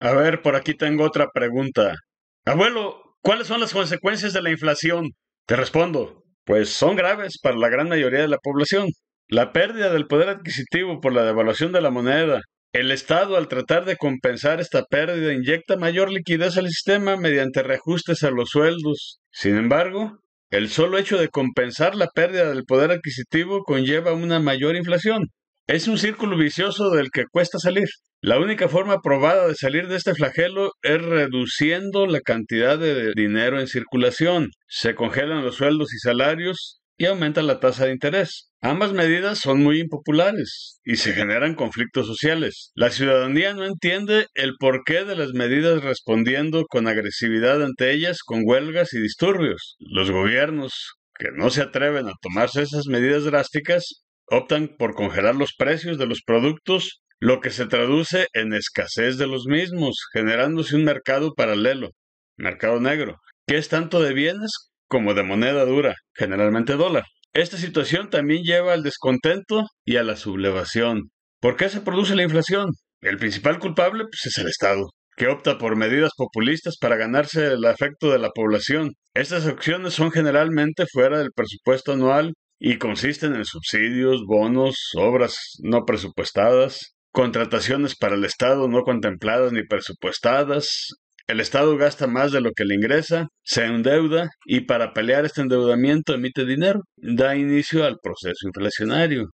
A ver, por aquí tengo otra pregunta. Abuelo, ¿cuáles son las consecuencias de la inflación? Te respondo, pues son graves para la gran mayoría de la población. La pérdida del poder adquisitivo por la devaluación de la moneda. El Estado, al tratar de compensar esta pérdida, inyecta mayor liquidez al sistema mediante reajustes a los sueldos. Sin embargo, el solo hecho de compensar la pérdida del poder adquisitivo conlleva una mayor inflación. Es un círculo vicioso del que cuesta salir. La única forma probada de salir de este flagelo es reduciendo la cantidad de dinero en circulación. Se congelan los sueldos y salarios y aumenta la tasa de interés. Ambas medidas son muy impopulares y se generan conflictos sociales. La ciudadanía no entiende el porqué de las medidas respondiendo con agresividad ante ellas con huelgas y disturbios. Los gobiernos que no se atreven a tomarse esas medidas drásticas optan por congelar los precios de los productos lo que se traduce en escasez de los mismos, generándose un mercado paralelo, mercado negro, que es tanto de bienes como de moneda dura, generalmente dólar. Esta situación también lleva al descontento y a la sublevación. ¿Por qué se produce la inflación? El principal culpable pues, es el Estado, que opta por medidas populistas para ganarse el afecto de la población. Estas acciones son generalmente fuera del presupuesto anual y consisten en subsidios, bonos, obras no presupuestadas, Contrataciones para el Estado no contempladas ni presupuestadas. El Estado gasta más de lo que le ingresa, se endeuda y para pelear este endeudamiento emite dinero. Da inicio al proceso inflacionario.